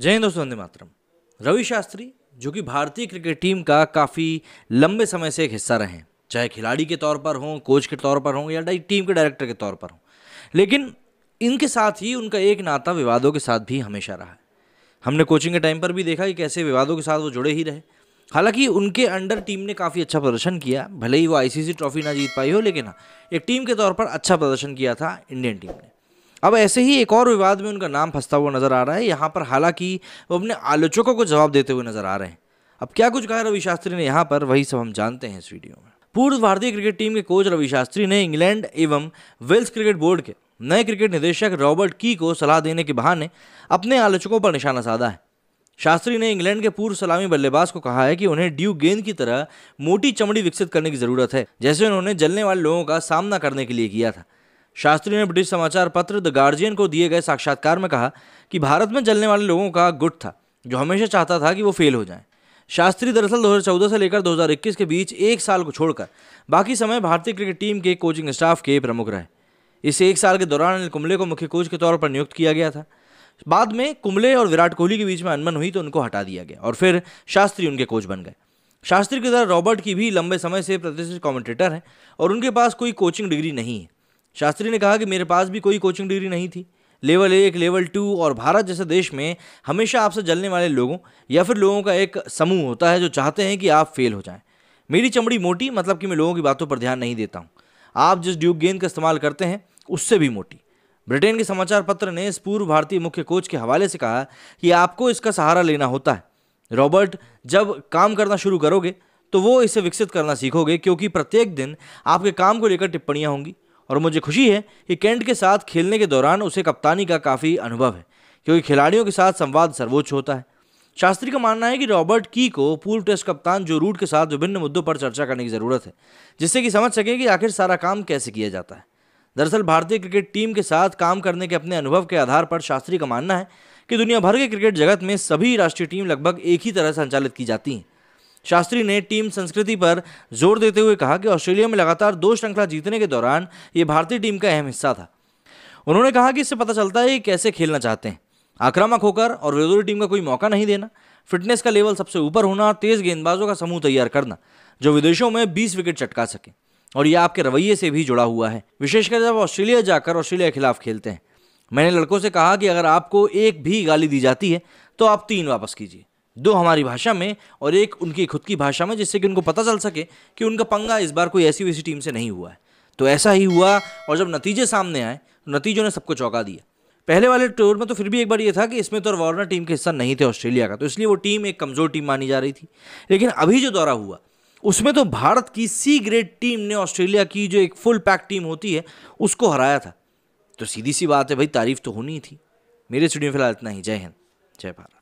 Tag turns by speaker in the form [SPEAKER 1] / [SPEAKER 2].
[SPEAKER 1] जय हिंद दोस्तों वंदे मातरम रवि शास्त्री जो कि भारतीय क्रिकेट टीम का काफ़ी लंबे समय से एक हिस्सा रहे चाहे खिलाड़ी के तौर पर हों कोच के तौर पर हों या टीम के डायरेक्टर के तौर पर हों लेकिन इनके साथ ही उनका एक नाता विवादों के साथ भी हमेशा रहा है हमने कोचिंग के टाइम पर भी देखा कि कैसे विवादों के साथ वो जुड़े ही रहे हालांकि उनके अंडर टीम ने काफ़ी अच्छा प्रदर्शन किया भले ही वो आईसीसी ट्रॉफी ना जीत पाई हो लेकिन हाँ, एक टीम के तौर पर अच्छा प्रदर्शन किया था इंडियन टीम ने अब ऐसे ही एक और विवाद में उनका नाम फंसता हुआ नजर आ रहा है यहाँ पर हालांकि वो अपने आलोचकों को जवाब देते हुए नजर आ रहे हैं अब क्या कुछ कहा रवि शास्त्री ने यहाँ पर वही सब हम जानते हैं इस वीडियो में पूर्व भारतीय क्रिकेट टीम के कोच रवि शास्त्री ने इंग्लैंड एवं वेल्स क्रिकेट बोर्ड के नए क्रिकेट निदेशक रॉबर्ट की को सलाह देने के बहाने अपने आलोचकों पर निशाना साधा है शास्त्री ने इंग्लैंड के पूर्व सलामी बल्लेबाज को कहा है कि उन्हें ड्यू गेंद की तरह मोटी चमड़ी विकसित करने की जरूरत है जैसे उन्होंने जलने वाले लोगों का सामना करने के लिए किया था शास्त्री ने ब्रिटिश समाचार पत्र द गार्जियन को दिए गए साक्षात्कार में कहा कि भारत में जलने वाले लोगों का गुट था जो हमेशा चाहता था कि वो फेल हो जाएं शास्त्री दरअसल 2014 से लेकर 2021 के बीच एक साल को छोड़कर बाकी समय भारतीय क्रिकेट टीम के कोचिंग स्टाफ के प्रमुख रहे इस एक साल के दौरान अनिल कुंबले को मुख्य कोच के तौर पर नियुक्त किया गया था बाद में कुंबले और विराट कोहली के बीच में अनबन हुई तो उनको हटा दिया गया और फिर शास्त्री उनके कोच बन गए शास्त्री की तरह रॉबर्ट की भी लंबे समय से प्रतिष्ठित कॉमेंटेटर हैं और उनके पास कोई कोचिंग डिग्री नहीं है शास्त्री ने कहा कि मेरे पास भी कोई कोचिंग डिग्री नहीं थी लेवल एक लेवल टू और भारत जैसे देश में हमेशा आपसे जलने वाले लोगों या फिर लोगों का एक समूह होता है जो चाहते हैं कि आप फेल हो जाएं मेरी चमड़ी मोटी मतलब कि मैं लोगों की बातों पर ध्यान नहीं देता हूँ आप जिस ड्यूब गेंद का इस्तेमाल करते हैं उससे भी मोटी ब्रिटेन के समाचार पत्र ने इस पूर्व भारतीय मुख्य कोच के हवाले से कहा कि आपको इसका सहारा लेना होता है रॉबर्ट जब काम करना शुरू करोगे तो वो इसे विकसित करना सीखोगे क्योंकि प्रत्येक दिन आपके काम को लेकर टिप्पणियाँ होंगी और मुझे खुशी है कि कैंट के साथ खेलने के दौरान उसे कप्तानी का काफ़ी अनुभव है क्योंकि खिलाड़ियों के साथ संवाद सर्वोच्च होता है शास्त्री का मानना है कि रॉबर्ट की को पूर्व टेस्ट कप्तान जो रूट के साथ विभिन्न मुद्दों पर चर्चा करने की ज़रूरत है जिससे कि समझ सकें कि आखिर सारा काम कैसे किया जाता है दरअसल भारतीय क्रिकेट टीम के साथ काम करने के अपने अनुभव के आधार पर शास्त्री का मानना है कि दुनिया भर के क्रिकेट जगत में सभी राष्ट्रीय टीम लगभग एक ही तरह संचालित की जाती हैं शास्त्री ने टीम संस्कृति पर जोर देते हुए कहा कि ऑस्ट्रेलिया में लगातार दो श्रृंखला जीतने के दौरान ये भारतीय टीम का अहम हिस्सा था उन्होंने कहा कि इससे पता चलता है कि कैसे खेलना चाहते हैं आक्रामक होकर और विरोधी टीम का कोई मौका नहीं देना फिटनेस का लेवल सबसे ऊपर होना और तेज गेंदबाजों का समूह तैयार करना जो विदेशों में बीस विकेट चटका सके और यह आपके रवैये से भी जुड़ा हुआ है विशेषकर जब ऑस्ट्रेलिया जाकर ऑस्ट्रेलिया के खिलाफ खेलते हैं मैंने लड़कों से कहा कि अगर आपको एक भी गाली दी जाती है तो आप तीन वापस कीजिए दो हमारी भाषा में और एक उनकी खुद की भाषा में जिससे कि उनको पता चल सके कि उनका पंगा इस बार कोई ऐसी वैसी टीम से नहीं हुआ है तो ऐसा ही हुआ और जब नतीजे सामने आए तो नतीजों ने सबको चौंका दिया पहले वाले टूर में तो फिर भी एक बार ये था कि इसमें तो वार्नर टीम के हिस्सा नहीं थे ऑस्ट्रेलिया का तो इसलिए वो टीम एक कमज़ोर टीम मानी जा रही थी लेकिन अभी जो दौरा हुआ उसमें तो भारत की सी ग्रेड टीम ने ऑस्ट्रेलिया की जो एक फुल पैक टीम होती है उसको हराया था तो सीधी सी बात है भाई तारीफ तो होनी ही थी मेरे स्टूडियो फिलहाल इतना ही जय हिंद जय भारत